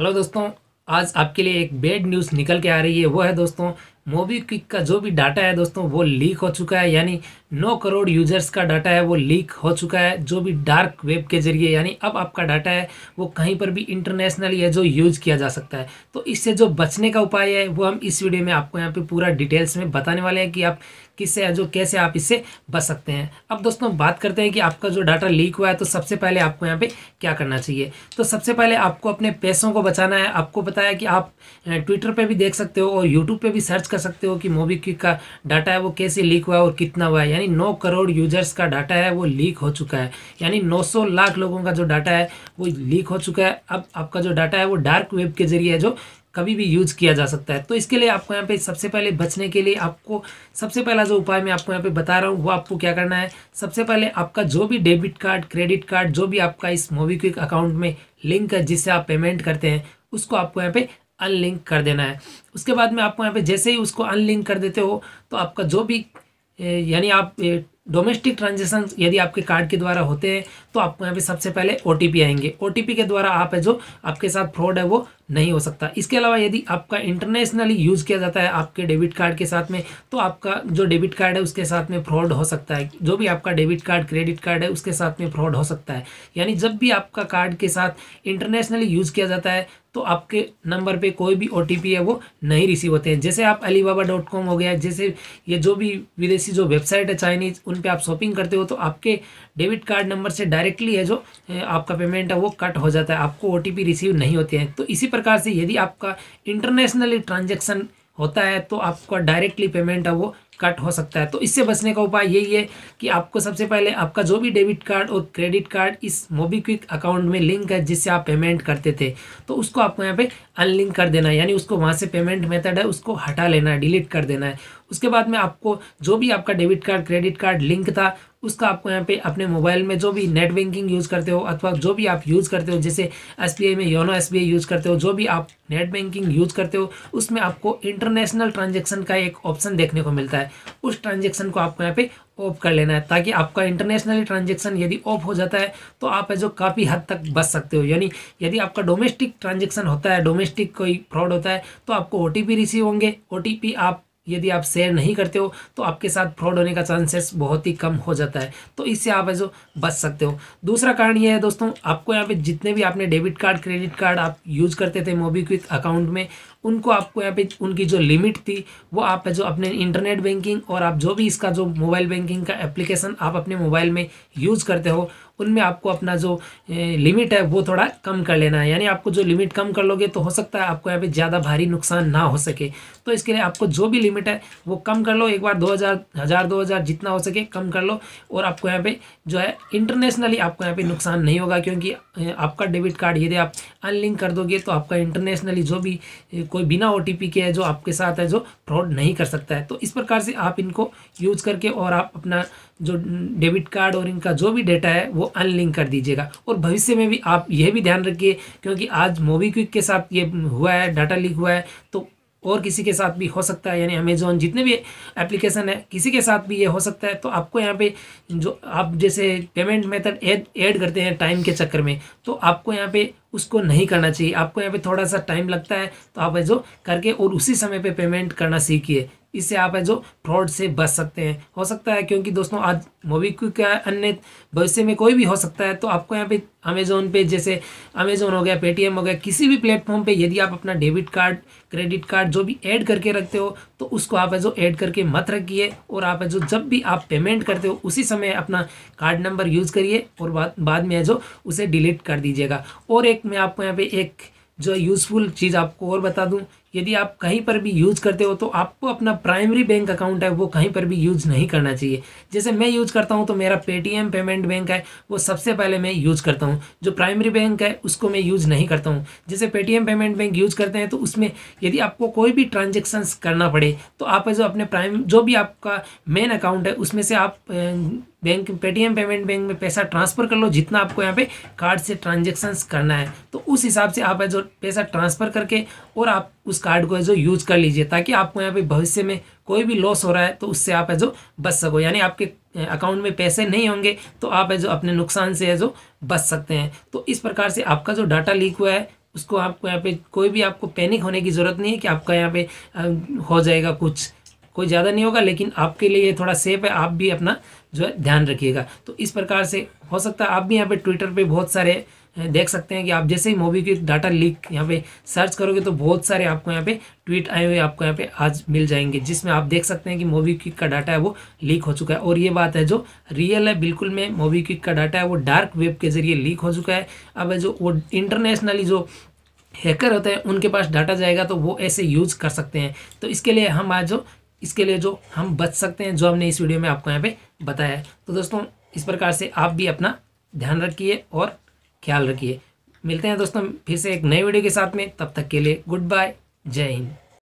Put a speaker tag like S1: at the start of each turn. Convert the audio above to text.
S1: hello दोस्तों आज आपके लिए एक बेड न्यूज़ निकल के आ रही है वो है दोस्तों मोबीक्विक का जो भी डाटा है दोस्तों वो लीक हो चुका है यानी 9 करोड़ यूजर्स का डाटा है वो लीक हो चुका है जो भी डार्क वेब के जरिए यानी अब आपका डाटा है वो कहीं पर भी इंटरनेशनली है जो यूज़ किया जा सकता है तो इससे जो बचने का उपाय है वो हम इस वीडियो में आपको यहाँ पे पूरा डिटेल्स में बताने वाले हैं कि आप किससे जो कैसे आप इससे बच सकते हैं अब दोस्तों बात करते हैं कि आपका जो डाटा लीक हुआ है तो सबसे पहले आपको यहाँ पे क्या करना चाहिए तो सबसे पहले आपको अपने पैसों को बचाना है आपको बताया कि आप ट्विटर पर भी देख सकते हो और यूट्यूब पर भी सर्च कर कर सकते हो कि मोबीक्विक का डाटा है वो कैसे लीक हुआ है और कितना हुआ है यानी 9 करोड़ यूजर्स का डाटा है वो लीक हो चुका है यानी 900 लाख लोगों का जो डाटा है वो लीक हो चुका है अब आपका जो डाटा है वो डार्क वेब के जरिए है जो कभी भी यूज किया जा सकता है तो इसके लिए आपको यहाँ पे सबसे पहले बचने के लिए आपको सबसे पहला जो उपाय मैं आपको यहाँ पे बता रहा हूँ वो आपको क्या करना है सबसे पहले आपका जो भी डेबिट कार्ड क्रेडिट कार्ड जो भी आपका इस मोबीक्विक अकाउंट में लिंक है जिससे आप पेमेंट करते हैं उसको आपको यहाँ पे अनलिंक कर देना है उसके बाद में आपको यहाँ पे जैसे ही उसको अनलिंक कर देते हो तो आपका जो भी यानी आप डोमेस्टिक ट्रांजेक्शन यदि आपके कार्ड के द्वारा होते हैं तो आपको यहाँ पे सबसे पहले ओ आएंगे ओ के द्वारा आप है जो आपके साथ फ्रॉड है वो नहीं हो सकता इसके अलावा यदि आपका इंटरनेशनली यूज़ किया जाता है आपके डेबिट कार्ड के साथ में तो आपका जो डेबिट कार्ड है उसके साथ में फ्रॉड हो सकता है जो भी आपका डेबिट कार्ड क्रेडिट कार्ड है उसके साथ में फ्रॉड हो सकता है यानी जब भी आपका कार्ड के साथ इंटरनेशनली यूज़ किया जाता है तो आपके नंबर पे कोई भी ओ है वो नहीं रिसीव होते हैं जैसे आप अली हो गया जैसे ये जो भी विदेशी जो वेबसाइट है चाइनीज़ उन अमेज़ोन पे आप शॉपिंग करते हो तो आपके डेबिट कार्ड नंबर से डायरेक्टली है जो आपका पेमेंट है वो कट हो जाता है आपको ओ रिसीव नहीं होते हैं तो इसी प्रकार से यदि आपका इंटरनेशनली ट्रांजेक्शन होता है तो आपका डायरेक्टली पेमेंट है वो कट हो सकता है तो इससे बचने का उपाय यही है कि आपको सबसे पहले आपका जो भी डेबिट कार्ड और क्रेडिट कार्ड इस मोबीक्विक अकाउंट में लिंक है जिससे आप पेमेंट करते थे तो उसको आपको यहाँ पे अनलिंक कर देना है यानी उसको वहाँ से पेमेंट मेथड है उसको हटा लेना है डिलीट कर देना है उसके बाद में आपको जो भी आपका debit card credit card link था उसका आपको यहाँ पे अपने मोबाइल में जो भी नेट बैंकिंग यूज़ करते हो अथवा जो भी आप यूज़ करते हो जैसे एस में योनो एस यूज़ करते हो जो भी आप नेट बैंकिंग यूज़ करते हो उसमें आपको इंटरनेशनल ट्रांजेक्शन का एक ऑप्शन देखने को मिलता है उस ट्रांजेक्शन को आपको यहाँ पे ऑफ कर लेना है ताकि आपका इंटरनेशनल ट्रांजेक्शन यदि ऑफ हो जाता है तो आप जो काफ़ी हद तक बच सकते हो यानी यदि आपका डोमेस्टिक ट्रांजेक्शन होता है डोमेस्टिक कोई फ्रॉड होता है तो आपको ओ रिसीव होंगे ओ आप यदि आप शेयर नहीं करते हो तो आपके साथ फ्रॉड होने का चांसेस बहुत ही कम हो जाता है तो इससे आप जो बच सकते हो दूसरा कारण यह है दोस्तों आपको यहाँ पे जितने भी आपने डेबिट कार्ड क्रेडिट कार्ड आप यूज करते थे मोबीक्विक अकाउंट में उनको आपको यहाँ पे उनकी जो लिमिट थी वो आप जो अपने इंटरनेट बैंकिंग और आप जो भी इसका जो मोबाइल बैंकिंग का एप्लीकेशन आप अपने मोबाइल में यूज़ करते हो उनमें आपको अपना जो लिमिट है वो थोड़ा कम कर लेना है यानी आपको जो लिमिट कम कर लोगे तो हो सकता है आपको यहाँ पे ज़्यादा भारी नुकसान ना हो सके तो इसके लिए आपको जो भी लिमिट है वो कम कर लो एक बार दो हज़ार हज़ार दो हज़ार जितना हो सके कम कर लो और आपको यहाँ पे जो है इंटरनेशनली आपको यहाँ पर नुकसान नहीं होगा क्योंकि आपका डेबिट कार्ड यदि आप अनलिंक कर दोगे तो आपका इंटरनेशनली जो भी कोई बिना ओ के है जो आपके साथ है जो फ्रॉड नहीं कर सकता है तो इस प्रकार से आप इनको यूज करके और आप अपना जो डेबिट कार्ड और इनका जो भी डेटा है वो अनलिंक कर दीजिएगा और भविष्य में भी आप यह भी ध्यान रखिए क्योंकि आज मोबीक्विक के साथ ये हुआ है डाटा लीक हुआ है तो और किसी के साथ भी हो सकता है यानी अमेजोन जितने भी एप्लीकेशन है किसी के साथ भी ये हो सकता है तो आपको यहाँ पे जो आप जैसे पेमेंट मेथड ऐड ऐड करते हैं टाइम के चक्कर में तो आपको यहाँ पे उसको नहीं करना चाहिए आपको यहाँ पे थोड़ा सा टाइम लगता है तो आप है जो करके और उसी समय पे पेमेंट करना सीखिए इससे आप है जो फ्रॉड से बच सकते हैं हो सकता है क्योंकि दोस्तों आज मोबीक्विक का अन्य भविष्य में कोई भी हो सकता है तो आपको यहाँ पे अमेज़ोन पे जैसे अमेज़ोन हो गया पेटीएम हो गया किसी भी प्लेटफॉर्म पे यदि आप अपना डेबिट कार्ड क्रेडिट कार्ड जो भी ऐड करके रखते हो तो उसको आप है जो ऐड करके मत रखिए और आप है जो जब भी आप पेमेंट करते हो उसी समय अपना कार्ड नंबर यूज़ करिए और बाद में है जो उसे डिलीट कर दीजिएगा और एक इनफैक्ट मैं आपको यहाँ पे एक जो यूज़फुल चीज़ आपको और बता दूं यदि आप कहीं पर भी यूज़ करते हो तो आपको अपना प्राइमरी बैंक अकाउंट है वो कहीं पर भी यूज़ नहीं करना चाहिए जैसे मैं यूज़ करता हूँ तो मेरा पेटीएम पेमेंट बैंक है वो सबसे पहले मैं यूज़ करता हूँ जो प्राइमरी बैंक है उसको मैं यूज़ नहीं करता हूँ जैसे पेटीएम पेमेंट बैंक यूज़ करते हैं तो उसमें यदि आपको कोई भी ट्रांजेक्शन करना पड़े तो आप जो अपने प्राइम जो भी आपका मेन अकाउंट है उसमें से आप बैंक पेटीएम पेमेंट बैंक में पैसा ट्रांसफ़र कर लो जितना आपको यहाँ पे कार्ड से ट्रांजेक्शन्स करना है तो उस हिसाब से आप है जो पैसा ट्रांसफ़र करके और आप उस कार्ड को है जो यूज कर लीजिए ताकि आपको यहाँ पे भविष्य में कोई भी लॉस हो रहा है तो उससे आप है जो बच सको यानी आपके अकाउंट में पैसे नहीं होंगे तो आप है जो अपने नुकसान से है जो बच सकते हैं तो इस प्रकार से आपका जो डाटा लीक हुआ है उसको आपको यहाँ पे कोई भी आपको पैनिक होने की ज़रूरत नहीं है कि आपका यहाँ पे हो जाएगा कुछ कोई ज़्यादा नहीं होगा लेकिन आपके लिए थोड़ा सेफ है आप भी अपना जो है ध्यान रखिएगा तो इस प्रकार से हो सकता है आप भी यहाँ पे ट्विटर पे बहुत सारे देख सकते हैं कि आप जैसे ही मोबी क्विक डाटा लीक यहाँ पे सर्च करोगे तो बहुत सारे आपको यहाँ पे ट्वीट आए हुए आपको यहाँ पे आज मिल जाएंगे जिसमें आप देख सकते हैं कि मोबी क्विक का डाटा है वो लीक हो चुका है और ये बात है जो रियल है बिल्कुल में मोबी क्विक का डाटा है वो डार्क वेब के जरिए लीक हो चुका है अब जो वो इंटरनेशनली जो हैकर होते हैं उनके पास डाटा जाएगा तो वो ऐसे यूज कर सकते हैं तो इसके लिए हम आज जो इसके लिए जो हम बच सकते हैं जो हमने इस वीडियो में आपको यहाँ पे बताया है तो दोस्तों इस प्रकार से आप भी अपना ध्यान रखिए और ख्याल रखिए मिलते हैं दोस्तों फिर से एक नए वीडियो के साथ में तब तक के लिए गुड बाय जय हिंद